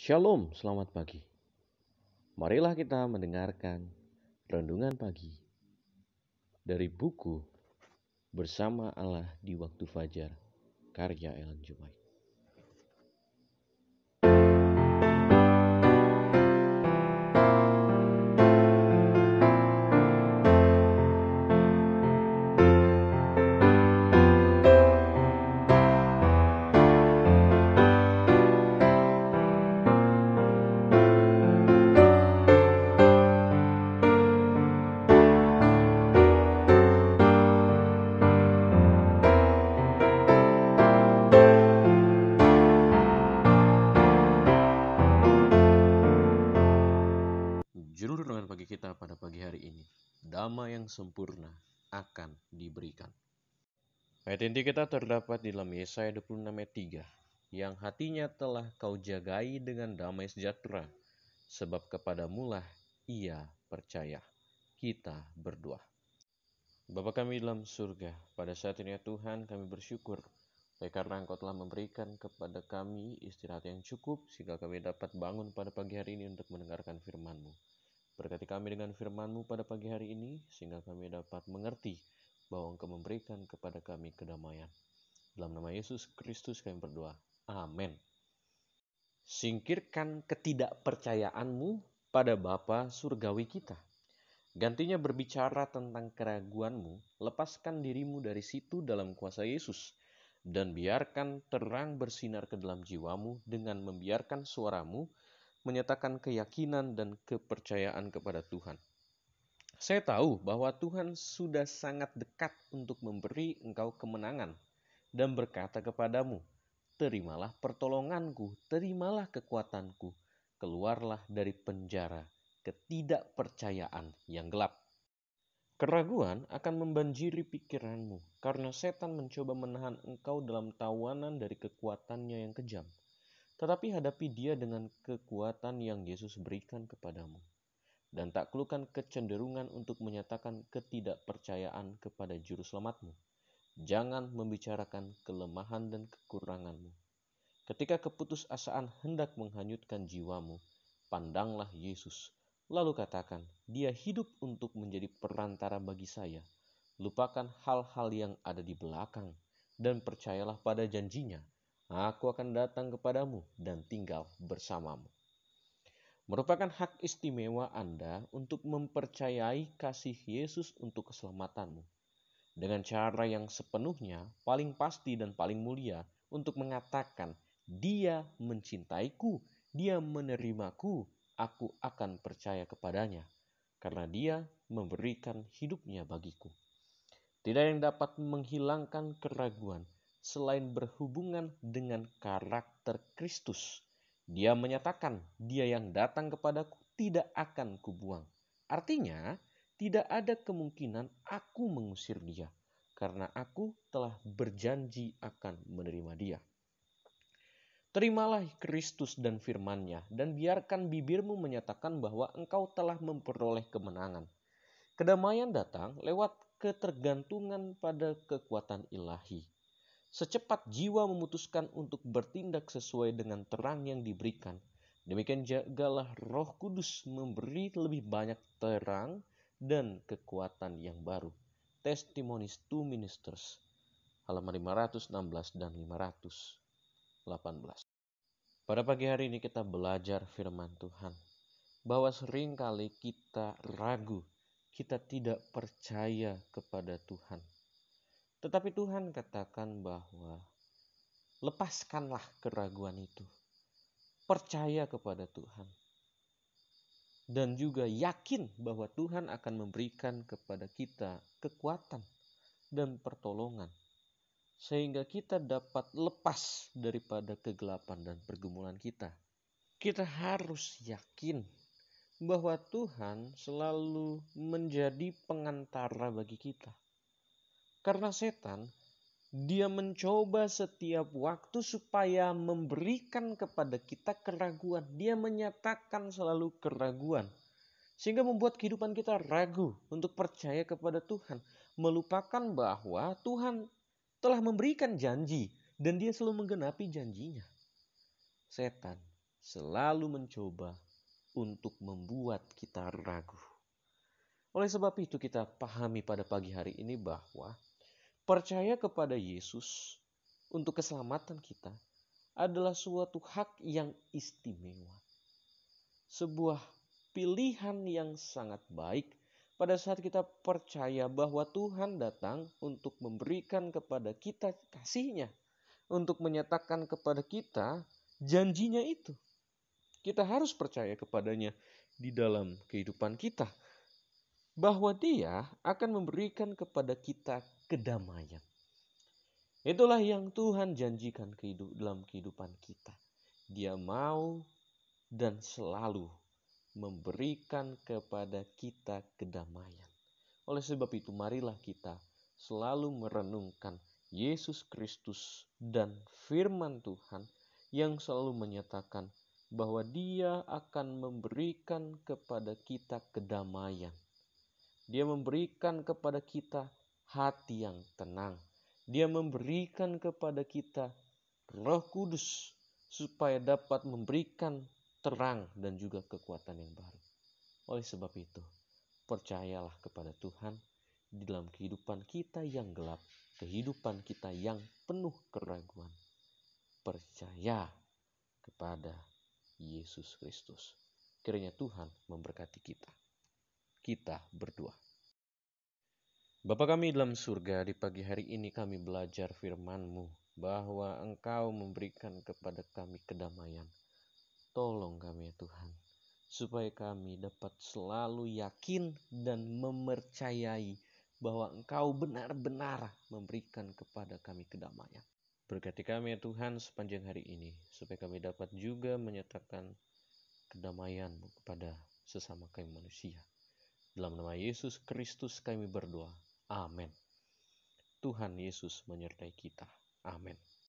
Shalom, selamat pagi. Marilah kita mendengarkan renungan pagi dari buku Bersama Allah di Waktu Fajar, karya Ellen White. sempurna akan diberikan. Ayat inti kita terdapat di dalam Yesaya 26 ayat 3, yang hatinya telah kau jagai dengan damai sejahtera, sebab kepadaMu lah ia percaya. Kita berdoa. Bapa kami dalam surga, pada saat ini ya Tuhan kami bersyukur baik karena Engkau telah memberikan kepada kami istirahat yang cukup sehingga kami dapat bangun pada pagi hari ini untuk mendengarkan firman-Mu. Berkati kami dengan firman-Mu pada pagi hari ini, sehingga kami dapat mengerti bahwa Engkau memberikan kepada kami kedamaian. Dalam nama Yesus Kristus kami berdoa. Amin. Singkirkan ketidakpercayaanmu pada Bapa Surgawi kita. Gantinya berbicara tentang keraguanmu, lepaskan dirimu dari situ dalam kuasa Yesus, dan biarkan terang bersinar ke dalam jiwamu dengan membiarkan suaramu menyatakan keyakinan dan kepercayaan kepada Tuhan. Saya tahu bahwa Tuhan sudah sangat dekat untuk memberi engkau kemenangan dan berkata kepadamu, "Terimalah pertolonganku, terimalah kekuatanku, keluarlah dari penjara ketidakpercayaan yang gelap." Keraguan akan membanjiri pikiranmu karena setan mencoba menahan engkau dalam tawanan dari kekuatannya yang kejam. Tetapi hadapi dia dengan kekuatan yang Yesus berikan kepadamu, dan taklukkan kecenderungan untuk menyatakan ketidakpercayaan kepada Juru Selamatmu. Jangan membicarakan kelemahan dan kekuranganmu. Ketika keputusasaan hendak menghanyutkan jiwamu, pandanglah Yesus, lalu katakan, "Dia hidup untuk menjadi perantara bagi saya." Lupakan hal-hal yang ada di belakang dan percayalah pada janjinya aku akan datang kepadamu dan tinggal bersamamu. Merupakan hak istimewa Anda untuk mempercayai kasih Yesus untuk keselamatanmu. Dengan cara yang sepenuhnya, paling pasti dan paling mulia untuk mengatakan, dia mencintaiku, dia menerimaku, aku akan percaya kepadanya. Karena dia memberikan hidupnya bagiku. Tidak yang dapat menghilangkan keraguan, selain berhubungan dengan karakter Kristus. Dia menyatakan, "Dia yang datang kepadaku tidak akan kubuang." Artinya, tidak ada kemungkinan aku mengusir dia karena aku telah berjanji akan menerima dia. Terimalah Kristus dan firman-Nya dan biarkan bibirmu menyatakan bahwa engkau telah memperoleh kemenangan. Kedamaian datang lewat ketergantungan pada kekuatan ilahi Secepat jiwa memutuskan untuk bertindak sesuai dengan terang yang diberikan. Demikian jagalah roh kudus memberi lebih banyak terang dan kekuatan yang baru. Testimonies to Ministers, halaman 516 dan 518. Pada pagi hari ini kita belajar firman Tuhan. Bahwa seringkali kita ragu, kita tidak percaya kepada Tuhan tetapi Tuhan katakan bahwa lepaskanlah keraguan itu. Percaya kepada Tuhan. Dan juga yakin bahwa Tuhan akan memberikan kepada kita kekuatan dan pertolongan. Sehingga kita dapat lepas daripada kegelapan dan pergumulan kita. Kita harus yakin bahwa Tuhan selalu menjadi pengantara bagi kita karena setan dia mencoba setiap waktu supaya memberikan kepada kita keraguan. Dia menyatakan selalu keraguan. Sehingga membuat kehidupan kita ragu untuk percaya kepada Tuhan. Melupakan bahwa Tuhan telah memberikan janji. Dan dia selalu menggenapi janjinya. Setan selalu mencoba untuk membuat kita ragu. Oleh sebab itu kita pahami pada pagi hari ini bahwa Percaya kepada Yesus untuk keselamatan kita adalah suatu hak yang istimewa. Sebuah pilihan yang sangat baik pada saat kita percaya bahwa Tuhan datang untuk memberikan kepada kita kasihnya, untuk menyatakan kepada kita janjinya itu. Kita harus percaya kepadanya di dalam kehidupan kita bahwa Dia akan memberikan kepada kita kedamaian. Itulah yang Tuhan janjikan kehidup, dalam kehidupan kita. Dia mau dan selalu memberikan kepada kita kedamaian. Oleh sebab itu marilah kita selalu merenungkan Yesus Kristus dan firman Tuhan yang selalu menyatakan bahwa dia akan memberikan kepada kita kedamaian. Dia memberikan kepada kita hati yang tenang. Dia memberikan kepada kita Roh Kudus supaya dapat memberikan terang dan juga kekuatan yang baru. Oleh sebab itu, percayalah kepada Tuhan di dalam kehidupan kita yang gelap, kehidupan kita yang penuh keraguan. Percaya kepada Yesus Kristus. Kiranya Tuhan memberkati kita. Kita berdoa. Bapa kami dalam surga, di pagi hari ini kami belajar firman-Mu bahwa Engkau memberikan kepada kami kedamaian. Tolong kami ya Tuhan, supaya kami dapat selalu yakin dan memercayai bahwa Engkau benar-benar memberikan kepada kami kedamaian. Berkati kami ya Tuhan sepanjang hari ini, supaya kami dapat juga menyatakan kedamaian kepada sesama kami manusia. Dalam nama Yesus Kristus kami berdoa. Amin. Tuhan Yesus menyertai kita. Amin.